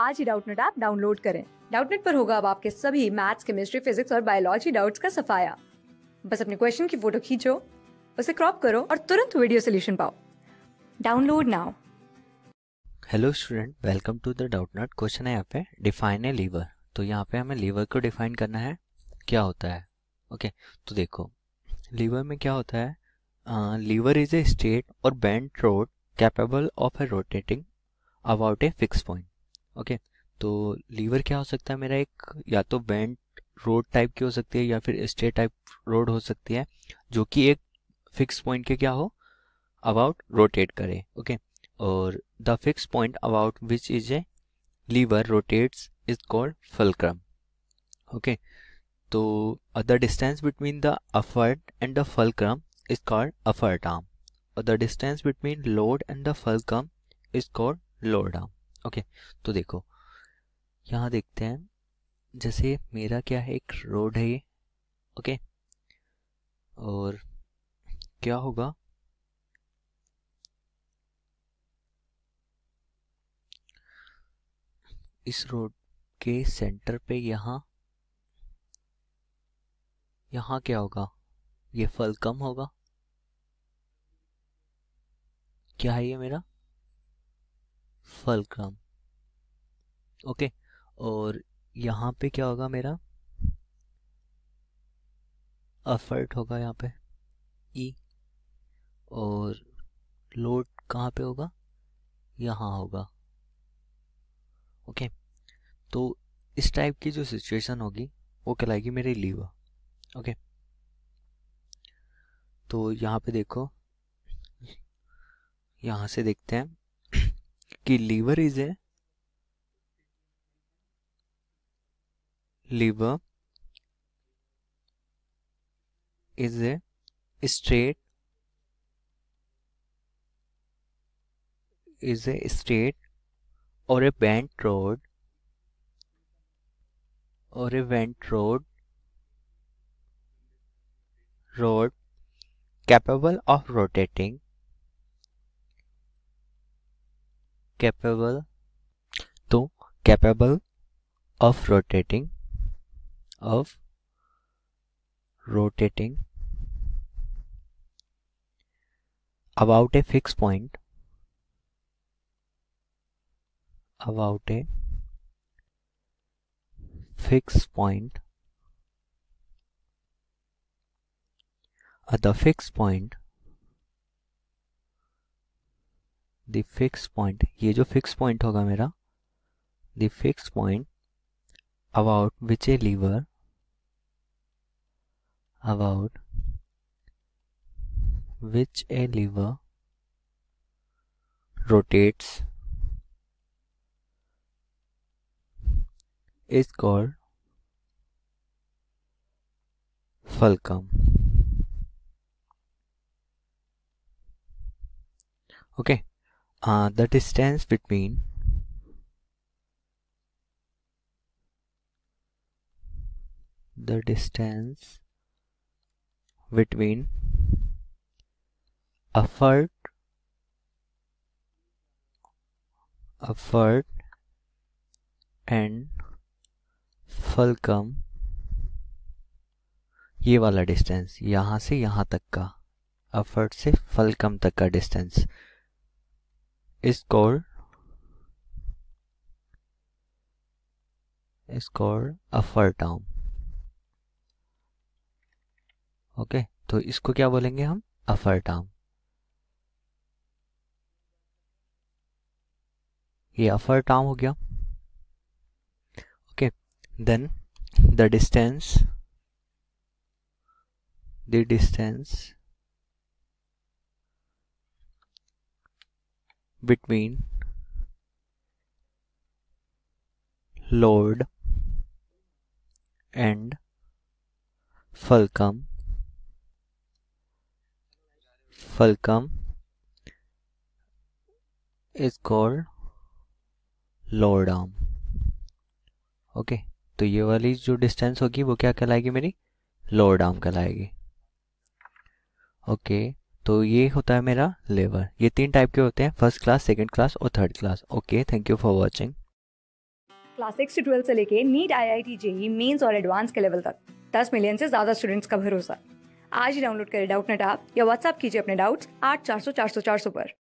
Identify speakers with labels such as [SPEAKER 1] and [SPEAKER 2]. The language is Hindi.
[SPEAKER 1] आज ही डाउटनेट ऐप डाउनलोड करें डाउटनेट पर होगा अब आपके सभी मैथ्स केमिस्ट्री फिजिक्स और बायोलॉजी डाउट्स का सफाया बस अपने क्वेश्चन की फोटो खींचो उसे क्रॉप करो और तुरंत वीडियो सोल्यूशन पाओ download now hello student welcome to the Doubtnet question है यहाँ पे डिफाइन ए लीवर तो यहाँ पे हमें लीवर को डिफाइन करना है क्या होता है ओके okay, तो देखो लीवर में क्या होता है लीवर इज ए स्टेट और bent rod capable of a rotating about a fix point okay तो लीवर क्या हो सकता है मेरा एक या तो बेंट रोड टाइप की हो सकती है या फिर स्ट्रेट टाइप रोड हो सकती है जो कि एक फिक्स पॉइंट के क्या हो अबाउट रोटेट करे ओके और the fix point about which is a lever rotates is called fulcrum okay तो the distance between the effort and the fulcrum is called effort arm और the distance between load and the fulcrum is called load arm okay तो देखो यहाँ देखते हैं जैसे मेरा क्या है एक रोड है ये ओके और क्या होगा इस रोड के सेंटर पे यहाँ यहाँ क्या होगा ये फल कम होगा क्या है ये मेरा फलक्रम ओके और यहाँ पे क्या होगा मेरा अफर्ट होगा यहाँ पे ई और लोड कहाँ पे होगा यहाँ होगा ओके तो इस टाइप की जो सिचुएशन होगी वो कहलाएगी मेरी लीवर ओके तो यहाँ पे देखो यहाँ से देखते हैं कि liver is a lever? is a state is a state or a bent road or a bent road road capable of rotating capable to capable of rotating of rotating about a fixed point about a fixed point At uh, the fixed point दिक्स फिक्स पॉइंट ये जो फिक्स पॉइंट होगा मेरा the fix point about which a lever about a lever rotates is called fulcrum okay okay uh, the distance between the distance between a foot a and fulcrum ये वाला डिस्टेंस यहाँ से यहाँ तक का अफर्ट से फलकम तक का distance is called is called upper term okay okay, तो इसको क्या बोलेंगे हम अफर टर्म ये अफर टर्म हो गया okay then the distance the distance between Lord and Falcom Falcom is called Lord arm okay okay, तो ये वाली जो डिस्टेंस होगी वो क्या कहलाएगी मेरी लोअर डाउन कहलाएगी ओके okay, तो ये होता है मेरा लेवर ये तीन टाइप के होते हैं फर्स्ट क्लास सेकेंड क्लास और third class okay thank you for watching class six से ट्वेल्थ से लेके NEET I I T JEE mains और एडवांस के लेवल तक दस मिलियन से ज्यादा स्टूडेंट्स का भरोसा आज ही डाउनलोड करें डाउट नेट आप या व्हाट्सअप कीजिए अपने डाउट्स आठ चार सौ चार सौ चार सौ पर